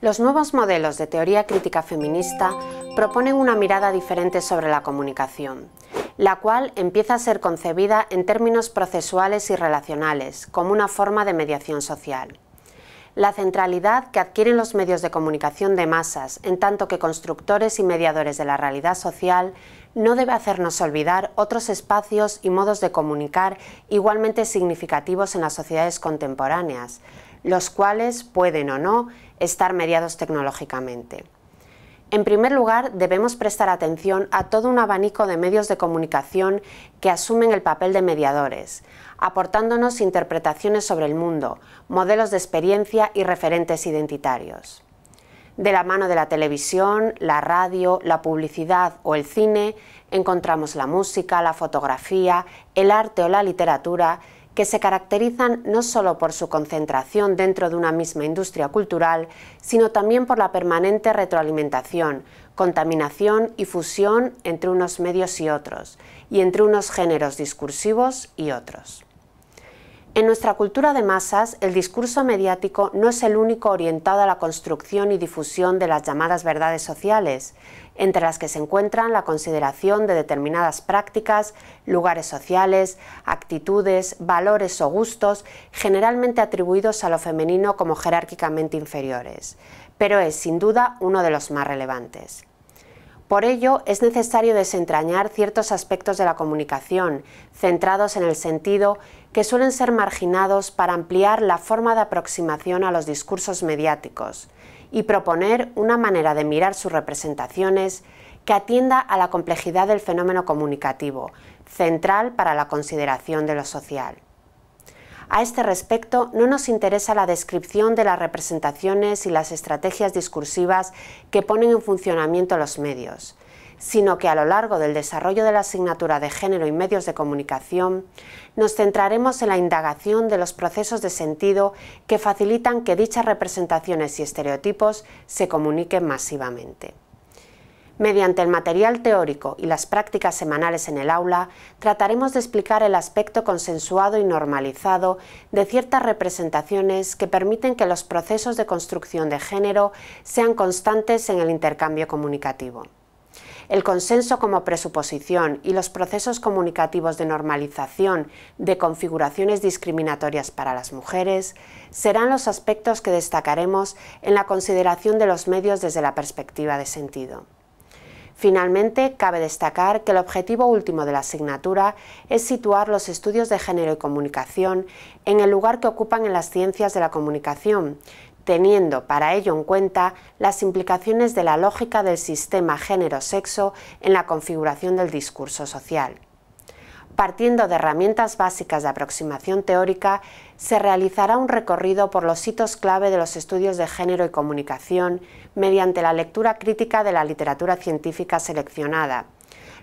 Los nuevos modelos de teoría crítica feminista proponen una mirada diferente sobre la comunicación, la cual empieza a ser concebida en términos procesuales y relacionales, como una forma de mediación social. La centralidad que adquieren los medios de comunicación de masas, en tanto que constructores y mediadores de la realidad social, no debe hacernos olvidar otros espacios y modos de comunicar igualmente significativos en las sociedades contemporáneas, los cuales pueden o no estar mediados tecnológicamente. En primer lugar, debemos prestar atención a todo un abanico de medios de comunicación que asumen el papel de mediadores, aportándonos interpretaciones sobre el mundo, modelos de experiencia y referentes identitarios. De la mano de la televisión, la radio, la publicidad o el cine, encontramos la música, la fotografía, el arte o la literatura que se caracterizan no solo por su concentración dentro de una misma industria cultural, sino también por la permanente retroalimentación, contaminación y fusión entre unos medios y otros, y entre unos géneros discursivos y otros. En nuestra cultura de masas, el discurso mediático no es el único orientado a la construcción y difusión de las llamadas verdades sociales, entre las que se encuentran la consideración de determinadas prácticas, lugares sociales, actitudes, valores o gustos generalmente atribuidos a lo femenino como jerárquicamente inferiores, pero es sin duda uno de los más relevantes. Por ello, es necesario desentrañar ciertos aspectos de la comunicación, centrados en el sentido, que suelen ser marginados para ampliar la forma de aproximación a los discursos mediáticos y proponer una manera de mirar sus representaciones que atienda a la complejidad del fenómeno comunicativo, central para la consideración de lo social. A este respecto, no nos interesa la descripción de las representaciones y las estrategias discursivas que ponen en funcionamiento los medios, sino que a lo largo del desarrollo de la asignatura de Género y Medios de Comunicación, nos centraremos en la indagación de los procesos de sentido que facilitan que dichas representaciones y estereotipos se comuniquen masivamente. Mediante el material teórico y las prácticas semanales en el aula, trataremos de explicar el aspecto consensuado y normalizado de ciertas representaciones que permiten que los procesos de construcción de género sean constantes en el intercambio comunicativo. El consenso como presuposición y los procesos comunicativos de normalización de configuraciones discriminatorias para las mujeres serán los aspectos que destacaremos en la consideración de los medios desde la perspectiva de sentido. Finalmente, cabe destacar que el objetivo último de la asignatura es situar los estudios de género y comunicación en el lugar que ocupan en las ciencias de la comunicación, teniendo para ello en cuenta las implicaciones de la lógica del sistema género-sexo en la configuración del discurso social partiendo de herramientas básicas de aproximación teórica, se realizará un recorrido por los hitos clave de los estudios de género y comunicación mediante la lectura crítica de la literatura científica seleccionada,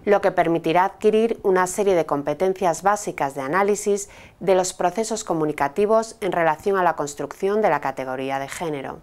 lo que permitirá adquirir una serie de competencias básicas de análisis de los procesos comunicativos en relación a la construcción de la categoría de género.